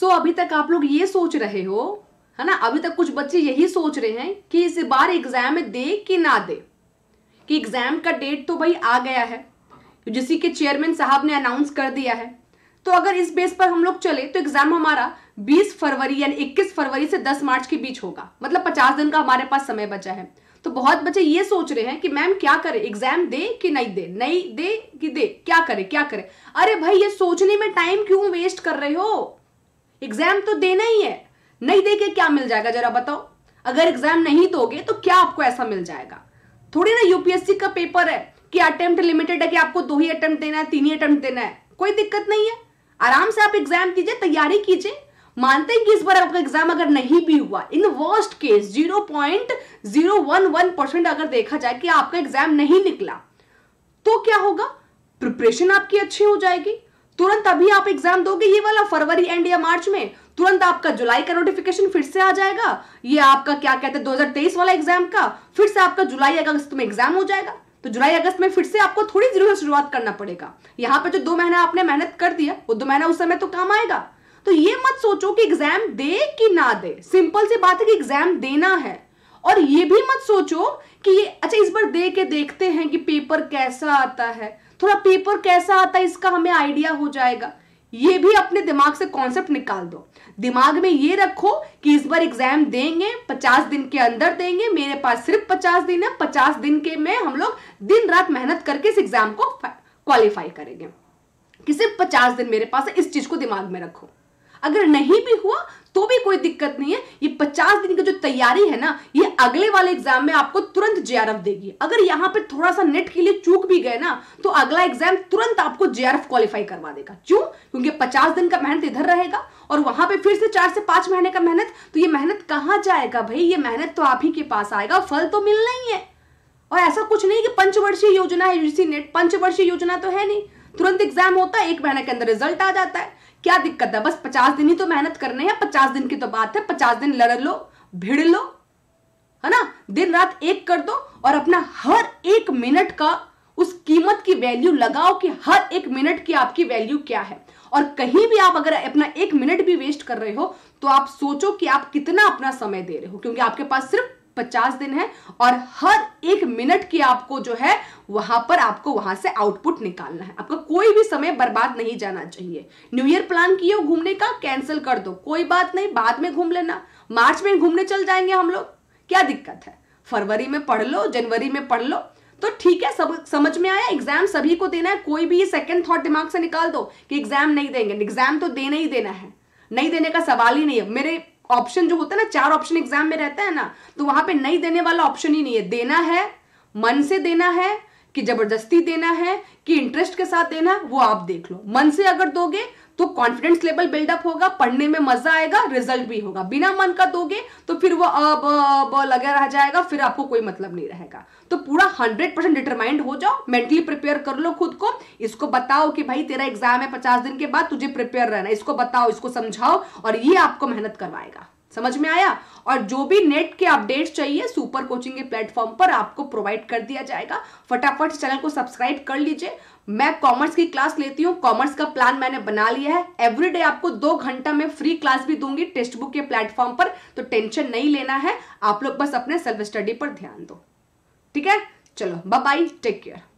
सो so, अभी तक आप लोग ये सोच रहे हो है ना अभी तक कुछ बच्चे यही सोच रहे हैं कि इस बार एग्जाम दे कि ना दे कि एग्जाम का डेट तो भाई आ गया है जिसी के चेयरमैन साहब ने अनाउंस कर दिया है तो अगर इस बेस पर हम लोग चले तो एग्जाम हमारा 20 फरवरी यानी 21 फरवरी से 10 मार्च के बीच होगा मतलब 50 दिन का हमारे पास समय बचा है तो बहुत बच्चे ये सोच रहे हैं कि मैम क्या करे एग्जाम दे कि नहीं दे नहीं दे कि दे क्या करे क्या करे अरे भाई ये सोचने में टाइम क्यों वेस्ट कर रहे हो एग्जाम तो देना ही है नहीं देके क्या मिल जाएगा जरा बताओ अगर एग्जाम नहीं दोगे तो क्या आपको ऐसा मिल जाएगा थोड़ी ना यूपीएससी का पेपर है कि अटेम्प्ट लिमिटेड है कि आपको दो ही अटेम्प्ट देना है तीन ही अटेम्प्ट देना है कोई दिक्कत नहीं है आराम से आप एग्जाम कीजिए तैयारी कीजिए मानते हैं कि इस बार आपका एग्जाम अगर नहीं भी हुआ in worst case zero point zero one one percent अगर देखा जाए कि आपका एग्जाम नहीं निकला तो क्या होगा प्रिपरेशन आपकी अच्छी हो जाएगी तुरंत अभी आप एग्जाम दोगे ये वाला फरवरी एंड या मार्च में तुरंत आपका जुलाई का नोटिफिकेशन फिर से आ जाएगा ये आपका क्या कहते हैं दो वाला एग्जाम का फिर से आपका जुलाई अगस्त में एग्जाम हो जाएगा तो जुलाई अगस्त में फिर से आपको थोड़ी जरूर शुरुआत करना पड़ेगा यहाँ पर जो दो महीना आपने मेहनत कर दिया वो दो महीना उस समय तो काम आएगा तो ये मत सोचो कि एग्जाम दे कि ना दे सिंपल सी बात है कि एग्जाम देना है और ये भी मत सोचो कि ये अच्छा इस बार दे के देखते हैं कि पेपर कैसा आता है थोड़ा पेपर कैसा आता है इसका हमें आइडिया हो जाएगा ये भी अपने दिमाग से कॉन्सेप्ट निकाल दो दिमाग में ये रखो कि इस बार एग्जाम देंगे पचास दिन के अंदर देंगे मेरे पास सिर्फ पचास दिन है पचास दिन के में हम लोग दिन रात मेहनत करके इस एग्जाम को क्वालिफाई करेंगे कि सिर्फ पचास दिन मेरे पास है इस चीज को दिमाग में रखो अगर नहीं भी हुआ तो भी कोई दिक्कत नहीं है ये पचास दिन की जो तैयारी है ना ये अगले वाले एग्जाम में आपको तुरंत जे देगी अगर यहाँ पे थोड़ा सा नेट के लिए चूक भी गए ना तो अगला एग्जाम तुरंत आपको जे क्वालिफाई करवा देगा क्यों क्योंकि पचास दिन का मेहनत इधर रहेगा और वहां पे फिर से चार से पांच महीने का मेहनत तो ये मेहनत कहाँ जाएगा भाई ये मेहनत तो आप ही के पास आएगा फल तो मिलना ही है और ऐसा कुछ नहीं कि पंचवर्षीय योजना है यूजीसी नेट पंचवर्षीय योजना तो है नहीं तुरंत एग्जाम होता है एक महीने के अंदर रिजल्ट आ जाता है क्या दिक्कत है बस पचास दिन ही तो मेहनत करने हैं पचास दिन की तो बात है पचास दिन लड़ लो भिड़ लो है ना दिन रात एक कर दो और अपना हर एक मिनट का उस कीमत की वैल्यू लगाओ कि हर एक मिनट की आपकी वैल्यू क्या है और कहीं भी आप अगर अपना एक मिनट भी वेस्ट कर रहे हो तो आप सोचो कि आप कितना अपना समय दे रहे हो क्योंकि आपके पास सिर्फ पचास दिन है और हर एक मिनट की आपको जो है वहां पर आपको वहां से आउटपुट निकालना है आपका कोई भी समय बर्बाद नहीं जाना चाहिए न्यू ईयर प्लान किए घूमने का कैंसिल कर दो कोई बात नहीं बाद में घूम लेना मार्च में घूमने चल जाएंगे हम लोग क्या दिक्कत है फरवरी में पढ़ लो जनवरी में पढ़ लो तो ठीक है सब समझ में आया एग्जाम सभी को देना है कोई भी सेकंड थॉट दिमाग से निकाल दो कि एग्जाम नहीं देंगे एग्जाम तो देना ही देना है नहीं देने का सवाल ही नहीं है मेरे ऑप्शन जो होता है ना चार ऑप्शन एग्जाम में रहता है ना तो वहां पे नहीं देने वाला ऑप्शन ही नहीं है देना है मन से देना है कि जबरदस्ती देना है कि इंटरेस्ट के साथ देना वो आप देख लो मन से अगर दोगे तो कॉन्फिडेंस लेवल बिल्डअप होगा पढ़ने में मजा आएगा रिजल्ट भी होगा बिना मन का दोगे तो फिर वो अब अब लगे रह जाएगा फिर आपको कोई मतलब नहीं रहेगा तो पूरा हंड्रेड परसेंट डिटरमाइंड हो जाओ मेंटली प्रिपेयर कर लो खुद को इसको बताओ कि भाई तेरा एग्जाम है पचास दिन के बाद तुझे प्रिपेयर रहना इसको बताओ इसको समझाओ और ये आपको मेहनत करवाएगा समझ में आया और जो भी नेट के अपडेट्स चाहिए सुपर कोचिंग के प्लेटफॉर्म पर आपको प्रोवाइड कर दिया जाएगा फटाफट चैनल को सब्सक्राइब कर लीजिए मैं कॉमर्स की क्लास लेती हूँ कॉमर्स का प्लान मैंने बना लिया है एवरीडे आपको दो घंटा में फ्री क्लास भी दूंगी टेक्स्ट बुक के प्लेटफॉर्म पर तो टेंशन नहीं लेना है आप लोग बस अपने सेल्फ स्टडी पर ध्यान दो ठीक है चलो बाय टेक केयर